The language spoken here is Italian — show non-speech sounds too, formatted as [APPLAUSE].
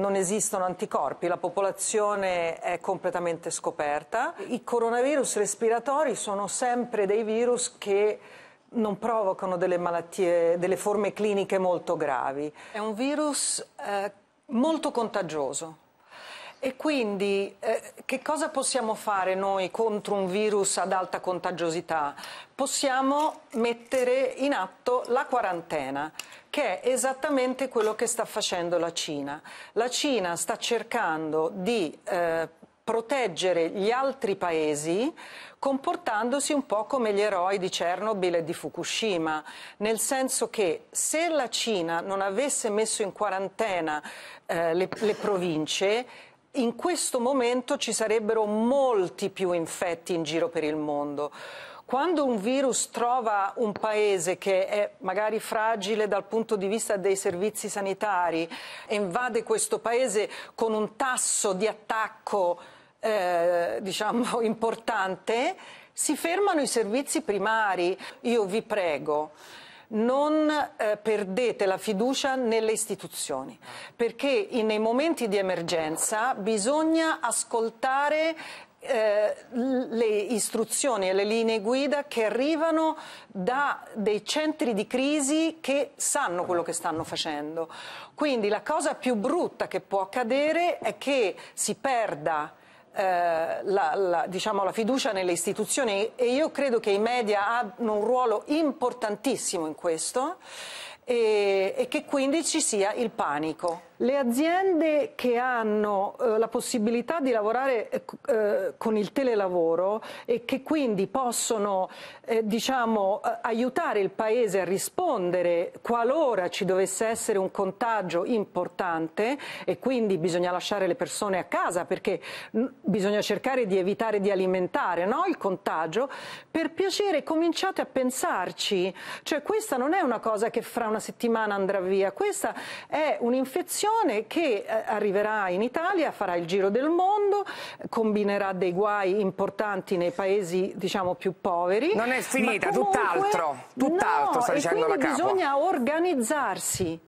non esistono anticorpi, la popolazione è completamente scoperta. I coronavirus respiratori sono sempre dei virus che non provocano delle malattie, delle forme cliniche molto gravi. È un virus eh, molto contagioso. E quindi eh, che cosa possiamo fare noi contro un virus ad alta contagiosità? Possiamo mettere in atto la quarantena che è esattamente quello che sta facendo la Cina. La Cina sta cercando di eh, proteggere gli altri paesi comportandosi un po' come gli eroi di Chernobyl e di Fukushima, nel senso che se la Cina non avesse messo in quarantena eh, le, le province, in questo momento ci sarebbero molti più infetti in giro per il mondo. Quando un virus trova un paese che è magari fragile dal punto di vista dei servizi sanitari e invade questo paese con un tasso di attacco eh, diciamo, [LAUGHS] importante, si fermano i servizi primari. Io vi prego non eh, perdete la fiducia nelle istituzioni, perché nei momenti di emergenza bisogna ascoltare eh, le istruzioni e le linee guida che arrivano da dei centri di crisi che sanno quello che stanno facendo. Quindi la cosa più brutta che può accadere è che si perda eh, la, la, diciamo, la, fiducia nelle istituzioni e io credo che i media hanno un ruolo importantissimo in questo. E eh, e che quindi ci sia il panico. Le aziende che hanno eh, la possibilità di lavorare eh, eh con il telelavoro e che quindi possono eh, diciamo, eh, aiutare il Paese a rispondere qualora ci dovesse essere un contagio importante e quindi bisogna lasciare le persone a casa perché mm, bisogna cercare di evitare di alimentare no? il contagio, per piacere cominciate a pensarci. Cioè questa non è una cosa che fra una settimana andrà via. Questa è un'infezione che eh, arriverà in Italia, farà il giro del mondo, combinerà dei guai importanti nei paesi diciamo, più poveri. Non è finita, tutt'altro, tutt'altro no, sta dicendo la capo. bisogna organizzarsi.